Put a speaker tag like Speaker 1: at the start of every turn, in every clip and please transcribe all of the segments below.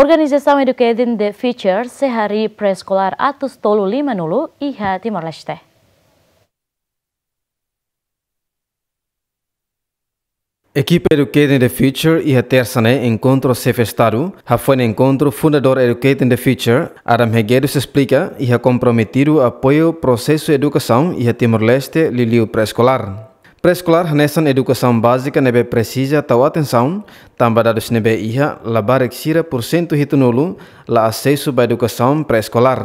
Speaker 1: Organização Educating the Future sehari presekolar atus tolu lima nulu iha Timor Leste. Equipe Educating the Future e a terça né encontro sefestado, já foi no encontro fundador Educating the Future, Adam Hegueiro explica e a comprometido apoio processo de educação e a Timor-Leste liliu pré-escolar. Preskolar escolar nessa educação nebe presija tau atenção, tamba dados nebe iha labarek sira por hitu nulu la acesso ba educação preskolar.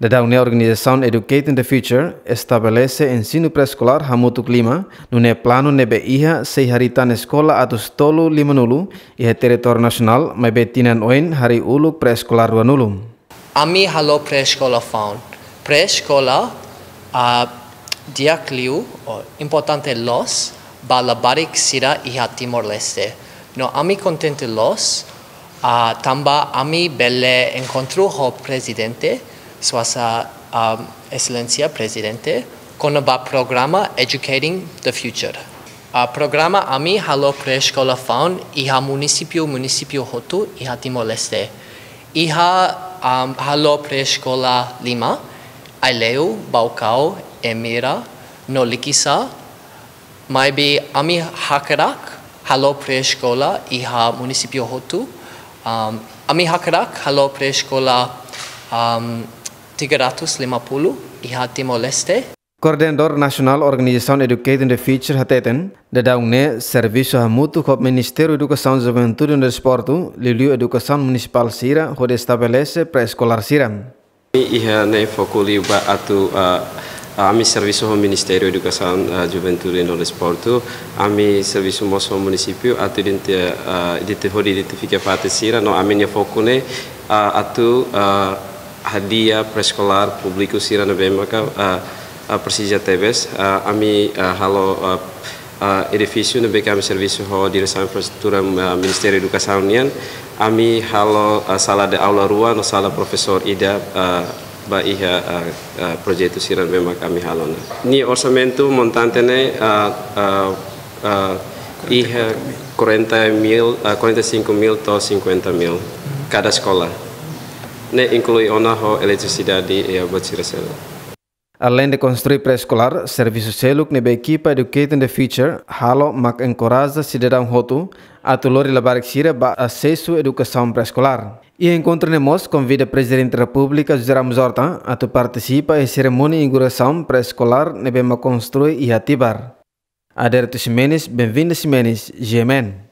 Speaker 1: escolar ne organização Educate in the Future estabelece ensinu preskolar hamutu clima, nune plano nebe iha sei eskola atus tolu limanulu iha território nasional mebe tinan oen hari ulu preskolar escolar
Speaker 2: Ami halo pré-escola uh, Diak importante los, Balabarik Sira y Timor-Leste. No ami contente los, a tamba ami belle encontró ho presidente, su excelencia presidente, con ba programa Educating the Future. a programa ami halo preescola faun iha municipio municipio hotu iha Timor-Leste. Iha um, halo preescola Lima, Aileu, Baucao, Emira, no likisa, maybe ami hakarak, halo preskola iha municipio hotu, um, ami hakarak, halo preskola um, 350 iha Timor Leste,
Speaker 1: Koordinator Nasional Organisasi Educate in the Future hateten, de daungne serviço hamutu com Ministério Educação Juventude e Desporto, liliu Educação Municipal Sira, rode estabelece Preskolar escolar Sira.
Speaker 3: Iha ne fokuli ba atu uh, A mi serviço ao Ministério da Educação, a eh, Juventude e do Desporto, a mi serviço ao município, a tu eh, identifica para sira, no a minha foco a tu hadiah Preskolar publiku sira na maka a Persija Tebes, a mi halo uh, edifício no BKM Serviço ho Direção Infraestrutura uh, Ministério da Nian, ami halo uh, sala de aula rua no sala professor Ida uh, ba iha projeto siran be makami halona ni orçamento montante ne iha 40 mil 45 e mil to 50 mil cada escola ne inclui ona ho eletricidade e a
Speaker 1: batirasela Além de construir pré-escolar, serviço seluk nebe equipa Educating the Future, halo mak encoraja cidadão roto a tulor labar xira ba acesso à educação pré-escolar. E encontro nemos convida o Presidente da República José Ramos Horta a tu participa em cerimônia de inauguração pré-escolar na ma construir e ativar. Aderto Ximenes, bem-vindo Ximenes, GMN.